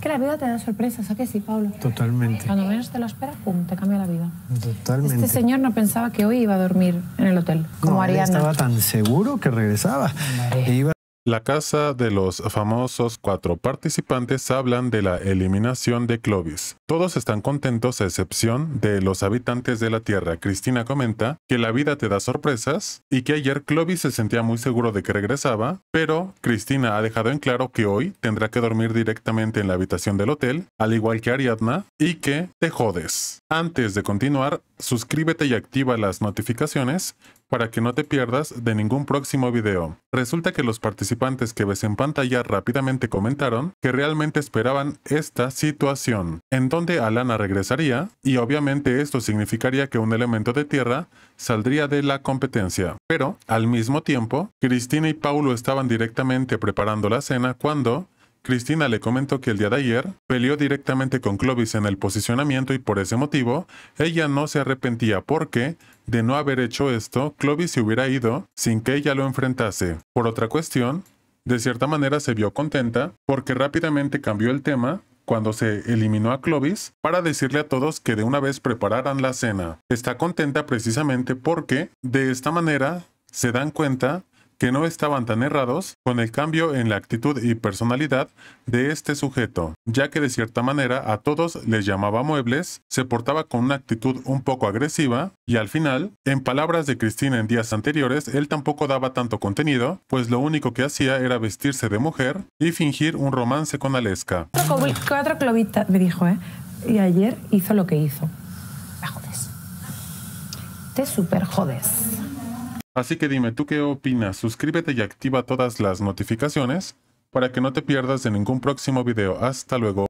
que la vida te da sorpresas, ¿a qué sí, Pablo? Totalmente. Cuando menos te lo esperas, pum, te cambia la vida. Totalmente. Este señor no pensaba que hoy iba a dormir en el hotel, como no, estaba tan seguro que regresaba. La casa de los famosos cuatro participantes hablan de la eliminación de Clovis. Todos están contentos a excepción de los habitantes de la Tierra. Cristina comenta que la vida te da sorpresas y que ayer Clovis se sentía muy seguro de que regresaba, pero Cristina ha dejado en claro que hoy tendrá que dormir directamente en la habitación del hotel, al igual que Ariadna, y que te jodes. Antes de continuar, suscríbete y activa las notificaciones para que no te pierdas de ningún próximo video. Resulta que los participantes que ves en pantalla rápidamente comentaron que realmente esperaban esta situación, en donde Alana regresaría y obviamente esto significaría que un elemento de tierra saldría de la competencia. Pero, al mismo tiempo, Cristina y Paulo estaban directamente preparando la cena cuando Cristina le comentó que el día de ayer peleó directamente con Clovis en el posicionamiento y por ese motivo ella no se arrepentía porque, de no haber hecho esto, Clovis se hubiera ido sin que ella lo enfrentase. Por otra cuestión, de cierta manera se vio contenta porque rápidamente cambió el tema cuando se eliminó a Clovis para decirle a todos que de una vez prepararan la cena. Está contenta precisamente porque, de esta manera, se dan cuenta que no estaban tan errados con el cambio en la actitud y personalidad de este sujeto, ya que de cierta manera a todos les llamaba muebles, se portaba con una actitud un poco agresiva y al final, en palabras de Cristina en días anteriores, él tampoco daba tanto contenido, pues lo único que hacía era vestirse de mujer y fingir un romance con Aleska. Cuatro, clovitas, me dijo, ¿eh? Y ayer hizo lo que hizo. jodes. Te super jodes. Así que dime, ¿tú qué opinas? Suscríbete y activa todas las notificaciones para que no te pierdas de ningún próximo video. Hasta luego.